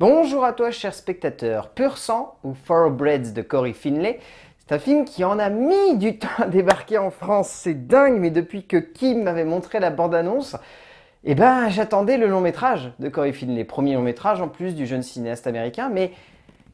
Bonjour à toi, cher spectateur. Pur sang ou Four Breads de Corey Finlay, c'est un film qui en a mis du temps à débarquer en France. C'est dingue, mais depuis que Kim m'avait montré la bande-annonce, eh ben, j'attendais le long métrage de Corey Finlay, premier long métrage en plus du jeune cinéaste américain, mais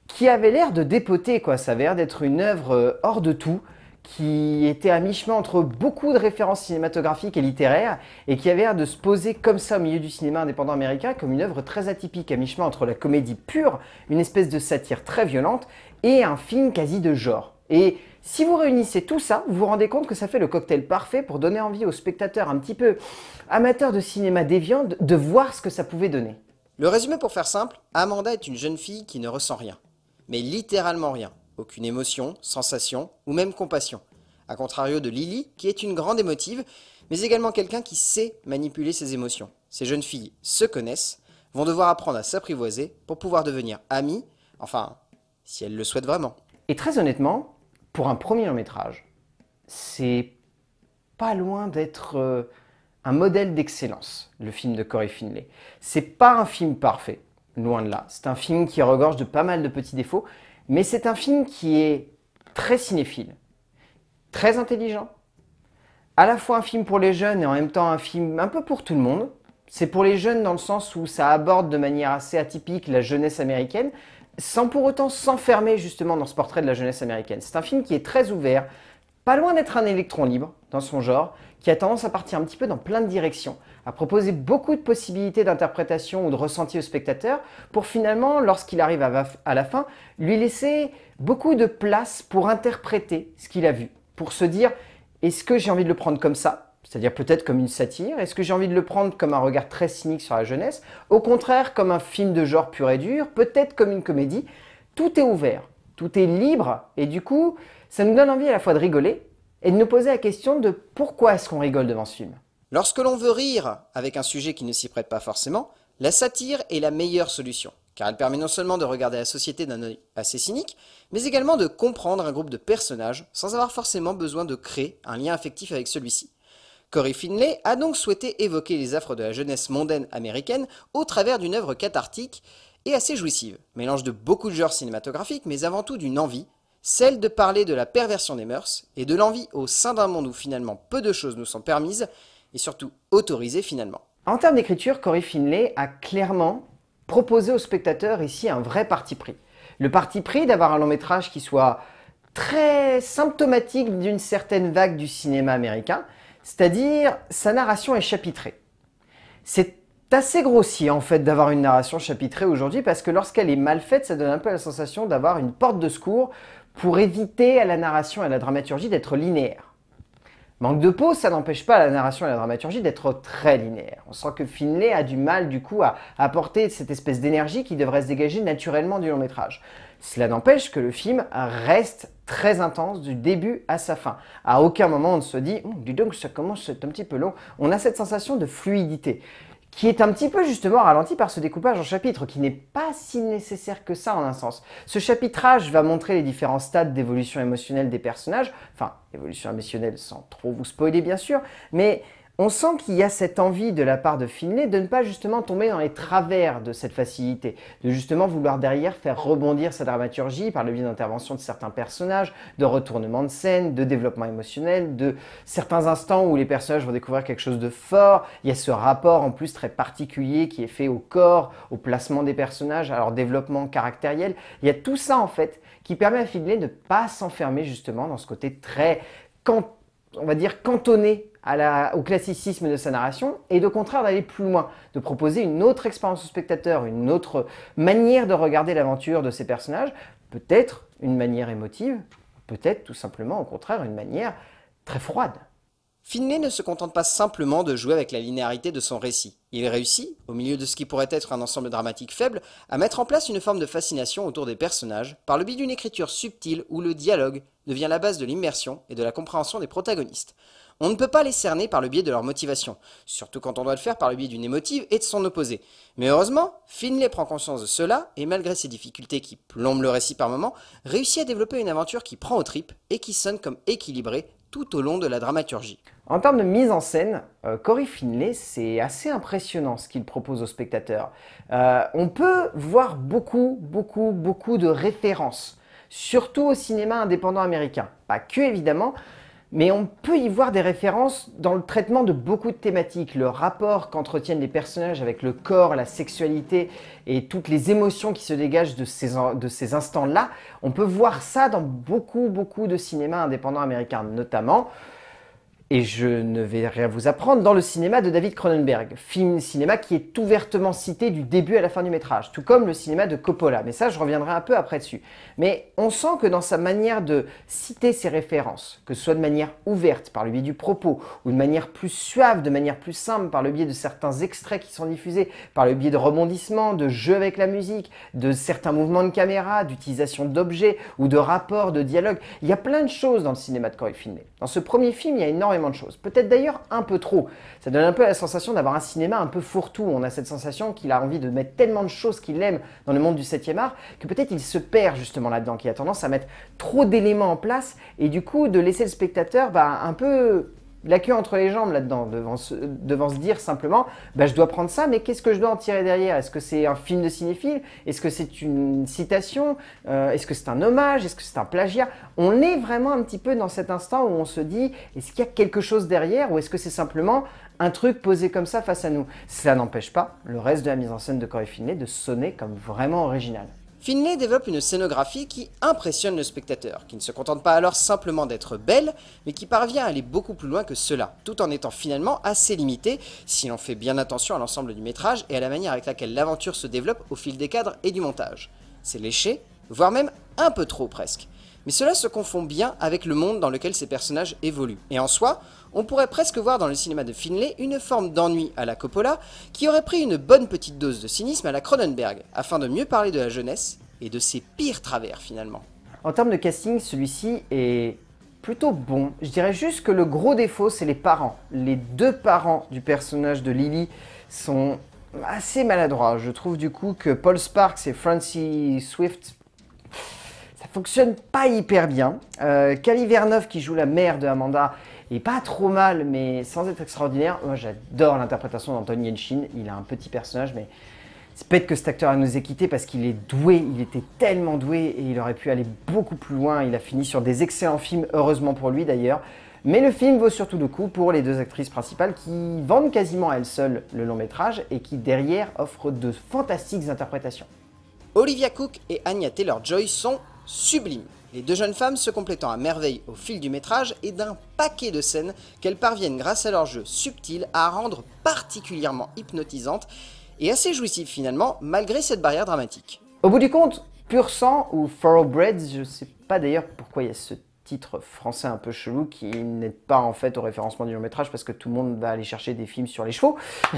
qui avait l'air de dépoter, quoi. Ça avait l'air d'être une œuvre euh, hors de tout qui était à mi-chemin entre beaucoup de références cinématographiques et littéraires et qui avait l'air de se poser comme ça au milieu du cinéma indépendant américain comme une œuvre très atypique, à mi-chemin entre la comédie pure, une espèce de satire très violente, et un film quasi de genre. Et si vous réunissez tout ça, vous vous rendez compte que ça fait le cocktail parfait pour donner envie aux spectateurs un petit peu amateurs de cinéma déviant de voir ce que ça pouvait donner. Le résumé pour faire simple, Amanda est une jeune fille qui ne ressent rien, mais littéralement rien aucune émotion, sensation ou même compassion. A contrario de Lily, qui est une grande émotive, mais également quelqu'un qui sait manipuler ses émotions. Ces jeunes filles se connaissent, vont devoir apprendre à s'apprivoiser pour pouvoir devenir amies, enfin, si elles le souhaitent vraiment. Et très honnêtement, pour un premier long métrage, c'est pas loin d'être euh, un modèle d'excellence, le film de Corey Finlay. C'est pas un film parfait, loin de là. C'est un film qui regorge de pas mal de petits défauts, mais c'est un film qui est très cinéphile, très intelligent, à la fois un film pour les jeunes et en même temps un film un peu pour tout le monde. C'est pour les jeunes dans le sens où ça aborde de manière assez atypique la jeunesse américaine, sans pour autant s'enfermer justement dans ce portrait de la jeunesse américaine. C'est un film qui est très ouvert, pas loin d'être un électron libre dans son genre, qui a tendance à partir un petit peu dans plein de directions, à proposer beaucoup de possibilités d'interprétation ou de ressenti au spectateur, pour finalement, lorsqu'il arrive à la fin, lui laisser beaucoup de place pour interpréter ce qu'il a vu, pour se dire est-ce que j'ai envie de le prendre comme ça c'est-à-dire peut-être comme une satire Est-ce que j'ai envie de le prendre comme un regard très cynique sur la jeunesse Au contraire, comme un film de genre pur et dur Peut-être comme une comédie Tout est ouvert, tout est libre, et du coup, ça nous donne envie à la fois de rigoler, et de nous poser la question de pourquoi est-ce qu'on rigole devant ce film. Lorsque l'on veut rire avec un sujet qui ne s'y prête pas forcément, la satire est la meilleure solution, car elle permet non seulement de regarder la société d'un œil assez cynique, mais également de comprendre un groupe de personnages sans avoir forcément besoin de créer un lien affectif avec celui-ci. Corey Finlay a donc souhaité évoquer les affres de la jeunesse mondaine américaine au travers d'une œuvre cathartique et assez jouissive, mélange de beaucoup de genres cinématographiques, mais avant tout d'une envie celle de parler de la perversion des mœurs et de l'envie au sein d'un monde où finalement peu de choses nous sont permises et surtout autorisées finalement. En termes d'écriture, Corey Finlay a clairement proposé au spectateur ici un vrai parti pris. Le parti pris d'avoir un long métrage qui soit très symptomatique d'une certaine vague du cinéma américain, c'est-à-dire sa narration est chapitrée. C'est assez grossier en fait d'avoir une narration chapitrée aujourd'hui parce que lorsqu'elle est mal faite, ça donne un peu la sensation d'avoir une porte de secours pour éviter à la narration et à la dramaturgie d'être linéaire. Manque de pause, ça n'empêche pas la narration et la dramaturgie d'être très linéaire. On sent que Finlay a du mal du coup à apporter cette espèce d'énergie qui devrait se dégager naturellement du long métrage. Cela n'empêche que le film reste très intense du début à sa fin. À aucun moment on ne se dit, hum, Du donc, ça commence, c'est un petit peu long. On a cette sensation de fluidité qui est un petit peu justement ralenti par ce découpage en chapitres, qui n'est pas si nécessaire que ça en un sens. Ce chapitrage va montrer les différents stades d'évolution émotionnelle des personnages, enfin, évolution émotionnelle sans trop vous spoiler bien sûr, mais on sent qu'il y a cette envie de la part de Finlay de ne pas justement tomber dans les travers de cette facilité, de justement vouloir derrière faire rebondir sa dramaturgie par le biais d'intervention de certains personnages, de retournements de scène, de développement émotionnel, de certains instants où les personnages vont découvrir quelque chose de fort. Il y a ce rapport en plus très particulier qui est fait au corps, au placement des personnages, à leur développement caractériel. Il y a tout ça en fait qui permet à Finlay de ne pas s'enfermer justement dans ce côté très, on va dire, cantonné au classicisme de sa narration et au contraire d'aller plus loin, de proposer une autre expérience au spectateur, une autre manière de regarder l'aventure de ces personnages, peut-être une manière émotive, peut-être tout simplement au contraire une manière très froide. Finlay ne se contente pas simplement de jouer avec la linéarité de son récit. Il réussit, au milieu de ce qui pourrait être un ensemble dramatique faible, à mettre en place une forme de fascination autour des personnages par le biais d'une écriture subtile où le dialogue devient la base de l'immersion et de la compréhension des protagonistes. On ne peut pas les cerner par le biais de leur motivation, surtout quand on doit le faire par le biais d'une émotive et de son opposé. Mais heureusement, Finlay prend conscience de cela et malgré ses difficultés qui plombent le récit par moments, réussit à développer une aventure qui prend aux tripes et qui sonne comme équilibrée tout au long de la dramaturgie. En termes de mise en scène, euh, Cory Finlay, c'est assez impressionnant ce qu'il propose aux spectateurs. Euh, on peut voir beaucoup, beaucoup, beaucoup de références, surtout au cinéma indépendant américain. Pas que évidemment, mais on peut y voir des références dans le traitement de beaucoup de thématiques. Le rapport qu'entretiennent les personnages avec le corps, la sexualité et toutes les émotions qui se dégagent de ces, instants-là, on peut voir ça dans beaucoup, beaucoup de cinéma indépendant américain, notamment. Et je ne vais rien vous apprendre dans le cinéma de David Cronenberg, film cinéma qui est ouvertement cité du début à la fin du métrage, tout comme le cinéma de Coppola, mais ça je reviendrai un peu après dessus. Mais on sent que dans sa manière de citer ses références, que ce soit de manière ouverte par le biais du propos, ou de manière plus suave, de manière plus simple par le biais de certains extraits qui sont diffusés, par le biais de rebondissements, de jeux avec la musique, de certains mouvements de caméra, d'utilisation d'objets ou de rapports, de dialogues, il y a plein de choses dans le cinéma de Corey Filmé. Dans ce premier film, il y a énormément de choses. Peut-être d'ailleurs un peu trop. Ça donne un peu la sensation d'avoir un cinéma un peu fourre-tout. On a cette sensation qu'il a envie de mettre tellement de choses qu'il aime dans le monde du 7e art que peut-être il se perd justement là-dedans, qu'il a tendance à mettre trop d'éléments en place et du coup de laisser le spectateur bah, un peu la queue entre les jambes là-dedans, devant, se, devant se dire simplement, bah, je dois prendre ça, mais qu'est-ce que je dois en tirer derrière Est-ce que c'est un film de cinéphile Est-ce que c'est une citation euh, Est-ce que c'est un hommage Est-ce que c'est un plagiat On est vraiment un petit peu dans cet instant où on se dit, est-ce qu'il y a quelque chose derrière ou est-ce que c'est simplement un truc posé comme ça face à nous Ça n'empêche pas le reste de la mise en scène de Corey de sonner comme vraiment original. Finlay développe une scénographie qui impressionne le spectateur, qui ne se contente pas alors simplement d'être belle, mais qui parvient à aller beaucoup plus loin que cela, tout en étant finalement assez limité si l'on fait bien attention à l'ensemble du métrage et à la manière avec laquelle l'aventure se développe au fil des cadres et du montage. C'est léché, voire même un peu trop presque mais cela se confond bien avec le monde dans lequel ces personnages évoluent. Et en soi, on pourrait presque voir dans le cinéma de Finlay une forme d'ennui à la Coppola qui aurait pris une bonne petite dose de cynisme à la Cronenberg, afin de mieux parler de la jeunesse et de ses pires travers finalement. En termes de casting, celui-ci est plutôt bon. Je dirais juste que le gros défaut, c'est les parents. Les deux parents du personnage de Lily sont assez maladroits. Je trouve du coup que Paul Sparks et Francie Swift fonctionne pas hyper bien. Euh, Cali Vernov qui joue la mère de Amanda, est pas trop mal, mais sans être extraordinaire. Moi, j'adore l'interprétation d'Anthony Henshin. Il a un petit personnage, mais c'est peut-être que cet acteur a nous a quitté parce qu'il est doué. Il était tellement doué et il aurait pu aller beaucoup plus loin. Il a fini sur des excellents films, heureusement pour lui d'ailleurs. Mais le film vaut surtout le coup pour les deux actrices principales qui vendent quasiment à elles seules le long métrage et qui derrière offrent de fantastiques interprétations. Olivia Cook et Anya Taylor-Joy sont sublime, les deux jeunes femmes se complétant à merveille au fil du métrage et d'un paquet de scènes qu'elles parviennent grâce à leur jeu subtil à rendre particulièrement hypnotisante et assez jouissive finalement malgré cette barrière dramatique. Au bout du compte, Pur Sang ou Thoroughbred, je sais pas d'ailleurs pourquoi il y a ce titre français un peu chelou qui n'est pas en fait au référencement du long métrage parce que tout le monde va aller chercher des films sur les chevaux.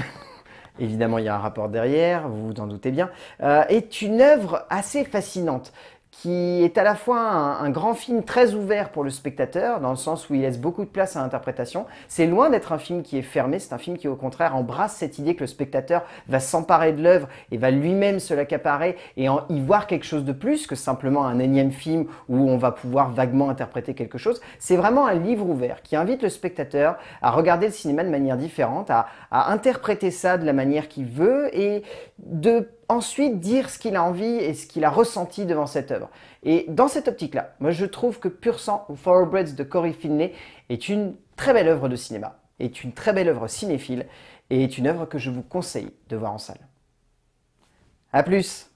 Évidemment, il y a un rapport derrière, vous vous en doutez bien, euh, est une œuvre assez fascinante qui est à la fois un, grand film très ouvert pour le spectateur, dans le sens où il laisse beaucoup de place à l'interprétation. C'est loin d'être un film qui est fermé, c'est un film qui au contraire embrasse cette idée que le spectateur va s'emparer de l'œuvre et va lui-même se l'accaparer et en y voir quelque chose de plus que simplement un énième film où on va pouvoir vaguement interpréter quelque chose. C'est vraiment un livre ouvert qui invite le spectateur à regarder le cinéma de manière différente, à, à interpréter ça de la manière qu'il veut et de ensuite dire ce qu'il a envie et ce qu'il a ressenti devant cette œuvre. Et dans cette optique-là, moi je trouve que Pur Sang ou Breads de Corey Finlay est une très belle œuvre de cinéma, est une très belle œuvre cinéphile et est une œuvre que je vous conseille de voir en salle. A plus